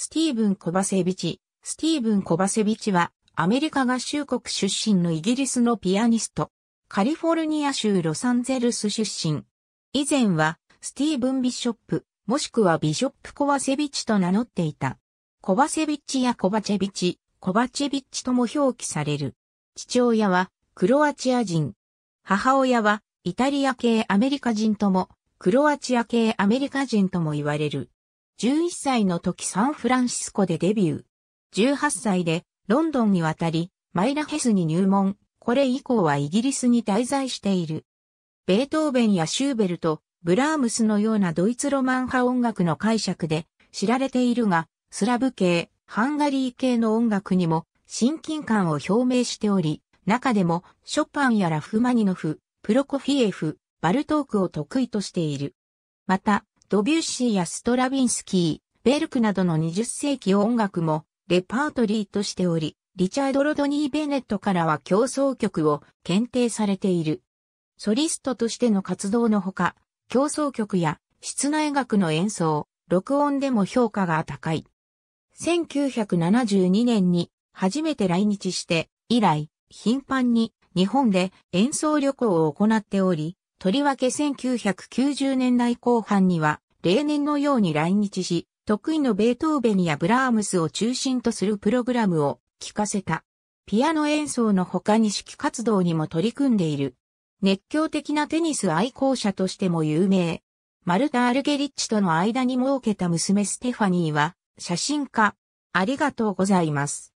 スティーブン・コバセビチ。スティーブン・コバセビチは、アメリカ合衆国出身のイギリスのピアニスト。カリフォルニア州ロサンゼルス出身。以前は、スティーブン・ビショップ、もしくはビショップ・コバセビチと名乗っていた。コバセビチやコバチェビチ、コバチェビッチとも表記される。父親は、クロアチア人。母親は、イタリア系アメリカ人とも、クロアチア系アメリカ人とも言われる。11歳の時サンフランシスコでデビュー。18歳でロンドンに渡り、マイラヘスに入門。これ以降はイギリスに滞在している。ベートーベンやシューベルト、ブラームスのようなドイツロマン派音楽の解釈で知られているが、スラブ系、ハンガリー系の音楽にも親近感を表明しており、中でもショパンやラフマニノフ、プロコフィエフ、バルトークを得意としている。また、ドビュッシーやストラビンスキー、ベルクなどの20世紀音楽もレパートリーとしており、リチャード・ロドニー・ベネットからは競争曲を検定されている。ソリストとしての活動のほか、競争曲や室内楽の演奏、録音でも評価が高い。1972年に初めて来日して以来、頻繁に日本で演奏旅行を行っており、とりわけ1990年代後半には、例年のように来日し、得意のベートーベニやブラームスを中心とするプログラムを聴かせた。ピアノ演奏の他に指揮活動にも取り組んでいる。熱狂的なテニス愛好者としても有名。マルタ・アルゲリッチとの間に設けた娘ステファニーは、写真家。ありがとうございます。